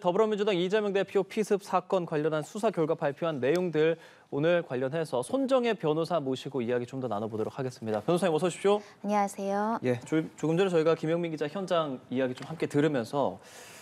더불어민주당 이재명 대표 피습 사건 관련한 수사 결과 발표한 내용들 오늘 관련해서 손정혜 변호사 모시고 이야기 좀 더 나눠보도록 하겠습니다. 변호사님 어서 오십시오. 안녕하세요. 예, 조금 전에 저희가 김영민 기자 현장 이야기 좀 함께 들으면서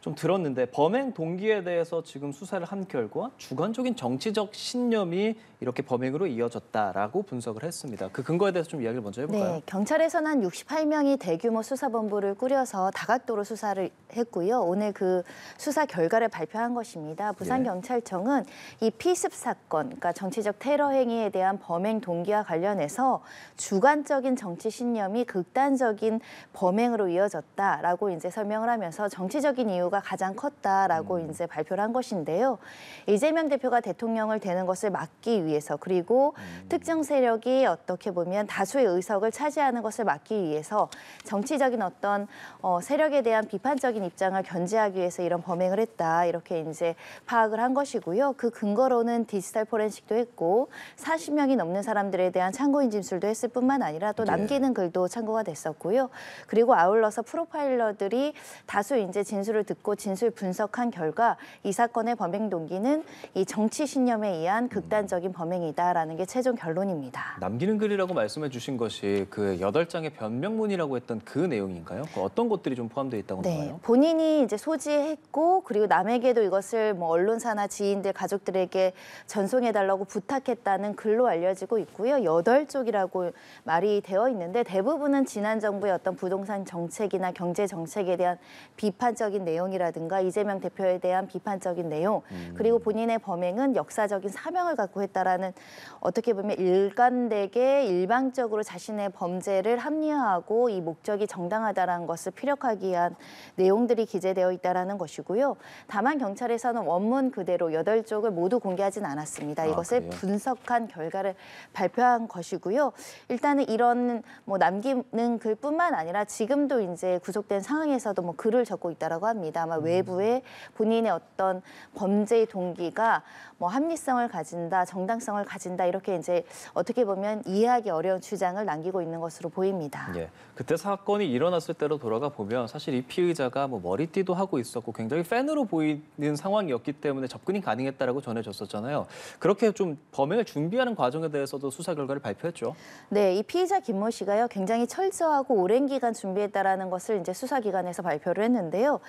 좀 들었는데 범행 동기에 대해서 지금 수사를 한 결과 주관적인 정치적 신념이 이렇게 범행으로 이어졌다라고 분석을 했습니다. 그 근거에 대해서 좀 이야기를 먼저 해볼까요? 네, 경찰에서는 한 68명이 대규모 수사본부를 꾸려서 다각도로 수사를 했고요. 오늘 그 수사 결과를 발표한 것입니다. 부산경찰청은 예. 이 피습 사건, 그러니까 정치적 테러 행위에 대한 범행 동기와 관련해서 주관적인 정치 신념이 극단적인 범행으로 이어졌다라고 이제 설명을 하면서 정치적인 이유 이유가 가장 컸다라고 음. 이제 발표를 한 것인데요. 이재명 대표가 대통령을 되는 것을 막기 위해서 그리고 음. 특정 세력이 어떻게 보면 다수의 의석을 차지하는 것을 막기 위해서 정치적인 어떤 어, 세력에 대한 비판적인 입장을 견제하기 위해서 이런 범행을 했다 이렇게 이제 파악을 한 것이고요. 그 근거로는 디지털 포렌식도 했고 40명이 넘는 사람들에 대한 참고인 진술도 했을 뿐만 아니라 또 네. 남기는 글도 참고가 됐었고요. 그리고 아울러서 프로파일러들이 다수 이제 진술을 듣고 듣고 진술 분석한 결과 이 사건의 범행 동기는 이 정치 신념에 의한 극단적인 범행이다라는 게 최종 결론입니다. 남기는 글이라고 말씀해 주신 것이 그 여덟 장의 변명문이라고 했던 그 내용인가요? 그 어떤 것들이 좀 포함되어 있다고 네, 나와요? 본인이 이제 소지했고 그리고 남에게도 이것을 뭐 언론사나 지인들 가족들에게 전송해 달라고 부탁했다는 글로 알려지고 있고요. 여덟 쪽이라고 말이 되어 있는데 대부분은 지난 정부의 어떤 부동산 정책이나 경제 정책에 대한 비판적인 내용이 내용이라든가 이재명 대표에 대한 비판적인 내용 음. 그리고 본인의 범행은 역사적인 사명을 갖고 했다라는 어떻게 보면 일관되게 일방적으로 자신의 범죄를 합리화하고 이 목적이 정당하다라는 것을 피력하기 위한 내용들이 기재되어 있다라는 것이고요. 다만 경찰에서는 원문 그대로 여덟 쪽을 모두 공개하진 않았습니다. 아, 이것을 그래요? 분석한 결과를 발표한 것이고요. 일단은 이런 뭐 남기는 글뿐만 아니라 지금도 이제 구속된 상황에서도 뭐 글을 적고 있다라고 합니다. 겁니다. 아마 음. 외부에 본인의 어떤 범죄의 동기가 뭐 합리성을 가진다, 정당성을 가진다 이렇게 이제 어떻게 보면 이해하기 어려운 주장을 남기고 있는 것으로 보입니다. 예, 그때 사건이 일어났을 때로 돌아가 보면 사실 이 피의자가 뭐 머리띠도 하고 있었고 굉장히 팬으로 보이는 상황이었기 때문에 접근이 가능했다라고 전해졌었잖아요. 그렇게 좀 범행을 준비하는 과정에 대해서도 수사 결과를 발표했죠. 네, 이 피의자 김모 씨가요 굉장히 철저하고 오랜 기간 준비했다라는 것을 이제 수사기관에서 발표를 했는데요.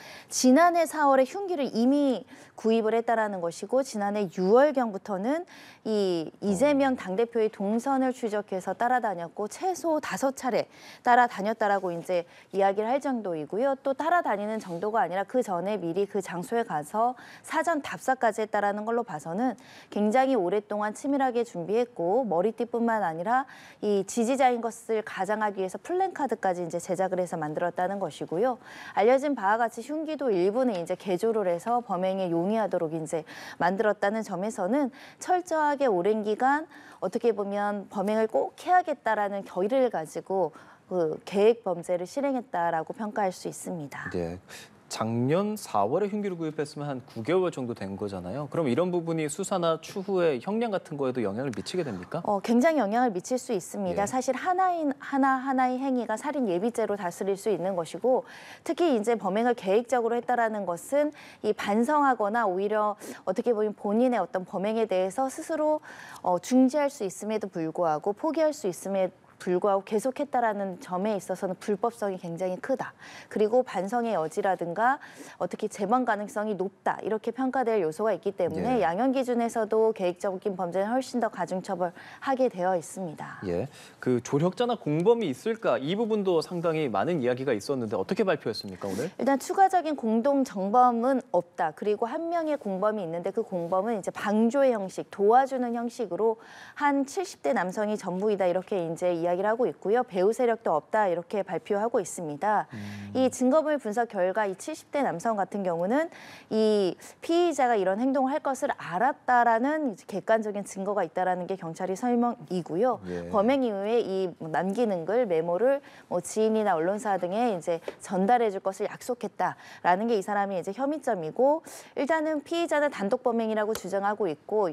지난해 4월에 흉기를 이미 구입을 했다라는 것이고 지난해 6월경부터는 이 이재명 당대표의 동선을 추적해서 따라다녔고 최소 다섯 차례 따라다녔다라고 이제 이야기를 할 정도이고요. 또 따라다니는 정도가 아니라 그 전에 미리 그 장소에 가서 사전 답사까지 했다라는 걸로 봐서는 굉장히 오랫동안 치밀하게 준비했고 머리띠뿐만 아니라 이 지지자인 것을 가장하기 위해서 플랜카드까지 이제 제작을 해서 만들었다는 것이고요. 알려진 바와 같이 흉기도 일부는 이제 개조를 해서 범행에 용이하도록 이제 만들었다는 점에서는 철저하게 오랜 기간 어떻게 보면 범행을 꼭 해야겠다라는 결의를 가지고 그 계획 범죄를 실행했다라고 평가할 수 있습니다. 네. 작년 4월에 흉기를 구입했으면 한 9개월 정도 된 거잖아요. 그럼 이런 부분이 수사나 추후에 형량 같은 거에도 영향을 미치게 됩니까? 어, 굉장히 영향을 미칠 수 있습니다. 예. 사실 하나인 하나 하나의 행위가 살인 예비죄로 다스릴 수 있는 것이고 특히 이제 범행을 계획적으로 했다라는 것은 이 반성하거나 오히려 어떻게 보면 본인의 어떤 범행에 대해서 스스로 어, 중지할 수 있음에도 불구하고 포기할 수 있음에 도 불구하고 계속했다라는 점에 있어서는 불법성이 굉장히 크다. 그리고 반성의 여지라든가 어떻게 재범 가능성이 높다. 이렇게 평가될 요소가 있기 때문에 예. 양형 기준에서도 계획적인 범죄는 훨씬 더 가중처벌하게 되어 있습니다. 예. 그 조력자나 공범이 있을까 이 부분도 상당히 많은 이야기가 있었는데 어떻게 발표했습니까 오늘? 일단 추가적인 공동 정범은 없다. 그리고 한 명의 공범이 있는데 그 공범은 이제 방조의 형식, 도와주는 형식으로 한 70대 남성이 전부이다 이렇게 이제 이야기 이야기를 하고 있고요. 배우 세력도 없다 이렇게 발표하고 있습니다. 음. 이 증거물 분석 결과 이 70대 남성 같은 경우는 이 피의자가 이런 행동을 할 것을 알았다라는 객관적인 증거가 있다라는 게 경찰이 설명이고요. 예. 범행 이후에 이 뭐 남기는 글 메모를 뭐 지인이나 언론사 등에 이제 전달해 줄 것을 약속했다라는 게 이 사람이 이제 혐의점이고 일단은 피의자는 단독 범행이라고 주장하고 있고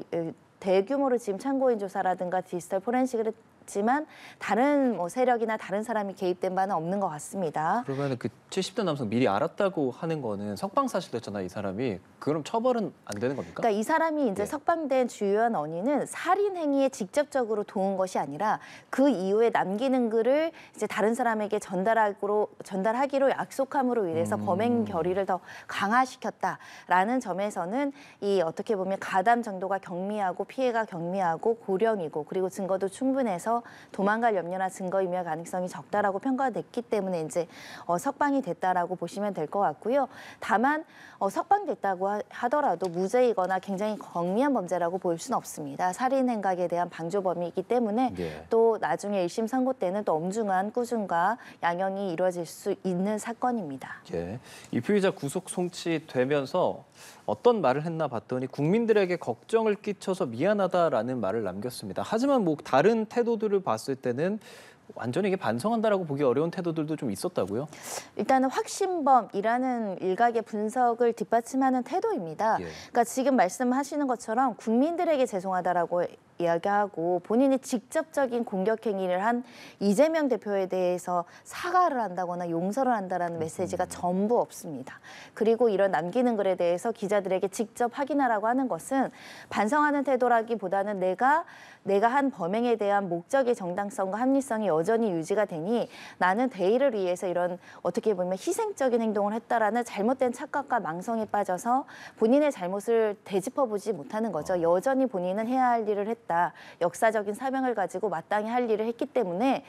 대규모로 지금 참고인 조사라든가 디지털 포렌식을 있지만 다른 뭐 세력이나 다른 사람이 개입된 바는 없는 것 같습니다. 그러면 그 70대 남성 미리 알았다고 하는 거는 석방사실이었잖아이 사람이. 그럼 처벌은 안 되는 겁니까? 그러니까 이 사람이 이제 예. 석방된 주요한 원인은 살인 행위에 직접적으로 도운 것이 아니라 그 이후에 남기는 글을 이제 다른 사람에게 전달하기로 전달하기로 약속함으로 인해서 음... 범행 결의를 더 강화시켰다라는 점에서는 이 어떻게 보면 가담 정도가 경미하고 피해가 경미하고 고령이고 그리고 증거도 충분해서 도망갈 염려나 증거이며 가능성이 적다라고 평가됐기 때문에 이제 어, 석방이 됐다라고 보시면 될 것 같고요. 다만 어, 석방됐다고 하, 더라도 무죄이거나 굉장히 경미한 범죄라고 볼 수는 없습니다. 살인 행각에 대한 방조범이기 때문에 네. 또 나중에 1심 선고 때는 또 엄중한 꾸준과 양형이 이루어질 수 있는 사건입니다. 예. 이 피의자 구속 송치되면서 어떤 말을 했나 봤더니 국민들에게 걱정을 끼쳐서 미안하다라는 말을 남겼습니다. 하지만 뭐 다른 태도 태도들을 봤을 때는 완전히 이게 반성한다라고 보기 어려운 태도들도 좀 있었다고요? 일단은 확신범이라는 일각의 분석을 뒷받침하는 태도입니다. 예. 그러니까 지금 말씀하시는 것처럼 국민들에게 죄송하다라고 이야기하고 본인이 직접적인 공격 행위를 한 이재명 대표에 대해서 사과를 한다거나 용서를 한다라는 메시지가 음. 전부 없습니다. 그리고 이런 남기는 글에 대해서 기자들에게 직접 확인하라고 하는 것은 반성하는 태도라기보다는 내가 내가 한 범행에 대한 목적의 정당성과 합리성이 여전히 유지가 되니 나는 대의를 위해서 이런 어떻게 보면 희생적인 행동을 했다라는 잘못된 착각과 망성에 빠져서 본인의 잘못을 되짚어보지 못하는 거죠. 아. 여전히 본인은 해야 할 일을 했다. 있다. 역사적인 사명을 가지고 마땅히 할 일을 했기 때문에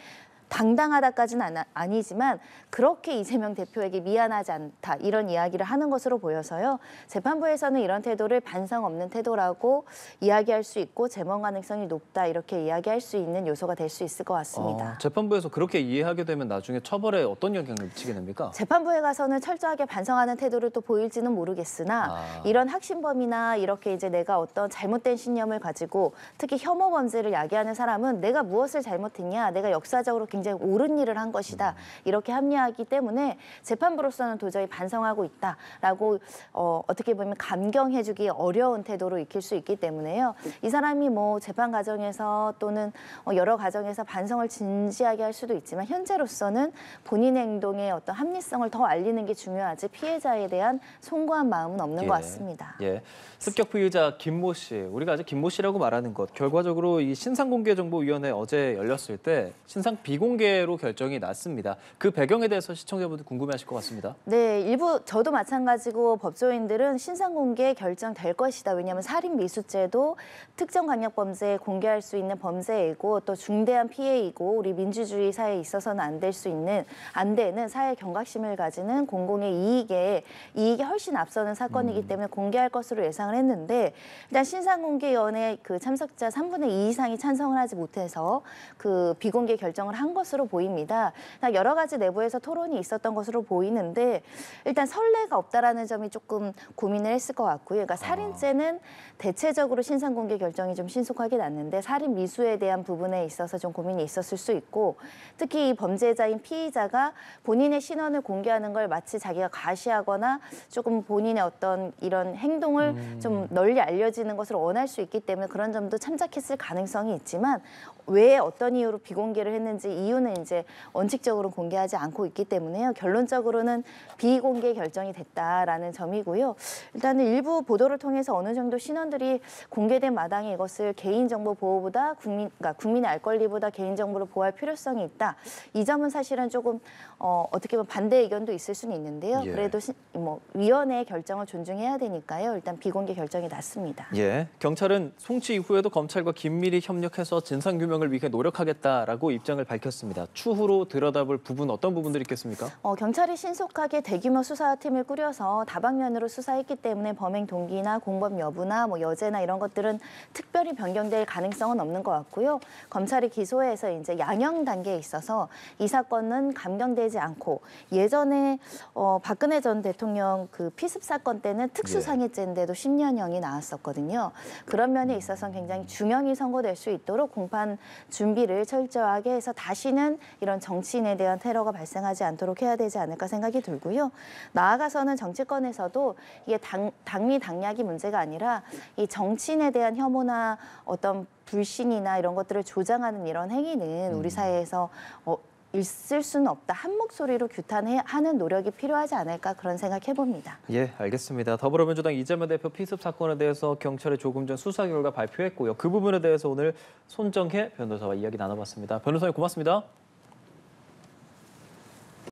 당당하다까지는 아니지만 그렇게 이재명 대표에게 미안하지 않다 이런 이야기를 하는 것으로 보여서요. 재판부에서는 이런 태도를 반성 없는 태도라고 이야기할 수 있고 재범 가능성이 높다 이렇게 이야기할 수 있는 요소가 될 수 있을 것 같습니다. 어, 재판부에서 그렇게 이해하게 되면 나중에 처벌에 어떤 영향을 미치게 됩니까? 재판부에 가서는 철저하게 반성하는 태도를 또 보일지는 모르겠으나 아. 이런 학신범이나 이렇게 이제 내가 어떤 잘못된 신념을 가지고 특히 혐오 범죄를 야기하는 사람은 내가 무엇을 잘못했냐, 내가 역사적으로 굉장히 굉장히 옳은 일을 한 것이다. 음. 이렇게 합리화하기 때문에 재판부로서는 도저히 반성하고 있다라고 어, 어떻게 보면 감경해주기 어려운 태도로 익힐 수 있기 때문에요. 이 사람이 뭐 재판 과정에서 또는 어, 여러 과정에서 반성을 진지하게 할 수도 있지만 현재로서는 본인 행동의 어떤 합리성을 더 알리는 게 중요하지 피해자에 대한 송구한 마음은 없는 예, 것 같습니다. 예. 습격 피의자 김모 씨, 우리가 아직 김모 씨라고 말하는 것 결과적으로 이 신상공개정보위원회 어제 열렸을 때 신상 비공 공개로 결정이 났습니다. 그 배경에 대해서 시청자분들 궁금해하실 것 같습니다. 네, 일부 저도 마찬가지고 법조인들은 신상 공개 결정될 것이다. 왜냐하면 살인 미수죄도 특정 강력 범죄에 공개할 수 있는 범죄이고 또 중대한 피해이고 우리 민주주의 사회에 있어서는 안 될 수 있는 안 되는 사회 경각심을 가지는 공공의 이익에 이익이 훨씬 앞서는 사건이기 음. 때문에 공개할 것으로 예상을 했는데 일단 신상 공개위원회 그 참석자 3분의 2 이상이 찬성을 하지 못해서 그 비공개 결정을 한 거. 것으로 보입니다. 여러 가지 내부에서 토론이 있었던 것으로 보이는데 일단 선례가 없다라는 점이 조금 고민을 했을 것 같고요. 그러니까 아. 살인죄는 대체적으로 신상 공개 결정이 좀 신속하게 났는데 살인 미수에 대한 부분에 있어서 좀 고민이 있었을 수 있고 특히 이 범죄자인 피의자가 본인의 신원을 공개하는 걸 마치 자기가 과시하거나 조금 본인의 어떤 이런 행동을 음... 좀 널리 알려지는 것을 원할 수 있기 때문에 그런 점도 참작했을 가능성이 있지만 왜 어떤 이유로 비공개를 했는지 이 이유는 이제 원칙적으로 공개하지 않고 있기 때문에요. 결론적으로는 비공개 결정이 됐다라는 점이고요. 일단은 일부 보도를 통해서 어느 정도 신원들이 공개된 마당에 이것을 개인정보 보호보다 국민, 그러니까 국민의 알 권리보다 개인정보를 보호할 필요성이 있다. 이 점은 사실은 조금 어, 어떻게 보면 반대 의견도 있을 수는 있는데요. 예. 그래도 시, 뭐 위원회의 결정을 존중해야 되니까요. 일단 비공개 결정이 났습니다. 예, 경찰은 송치 이후에도 검찰과 긴밀히 협력해서 진상 규명을 위해 노력하겠다라고 입장을 밝혔습니다. 밝혔습니다. 추후로 들여다볼 부분 어떤 부분들이 있겠습니까? 어, 경찰이 신속하게 대규모 수사팀을 꾸려서 다방면으로 수사했기 때문에 범행 동기나 공범 여부나 뭐 여죄나 이런 것들은 특별히 변경될 가능성은 없는 것 같고요. 검찰이 기소해서 이제 양형 단계에 있어서 이 사건은 감경되지 않고 예전에 어, 박근혜 전 대통령 그 피습 사건 때는 특수상해죄인데도 10년형이 예. 나왔었거든요. 그런 면에 있어서 굉장히 중형이 선고될 수 있도록 공판 준비를 철저하게 해서 다시 다시는 이런 정치인에 대한 테러가 발생하지 않도록 해야 되지 않을까 생각이 들고요. 나아가서는 정치권에서도 이게 당, 당리 당략이 문제가 아니라 이 정치인에 대한 혐오나 어떤 불신이나 이런 것들을 조장하는 이런 행위는 우리 음. 사회에서 어, 있을 수는 없다. 한 목소리로 규탄하는 노력이 필요하지 않을까 그런 생각해 봅니다. 예, 알겠습니다. 더불어민주당 이재명 대표 피습 사건에 대해서 경찰이 조금 전 수사 결과 발표했고요. 그 부분에 대해서 오늘 손정혜 변호사와 이야기 나눠봤습니다. 변호사님 고맙습니다.